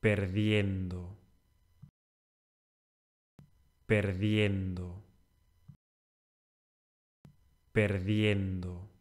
perdiendo, perdiendo, perdiendo.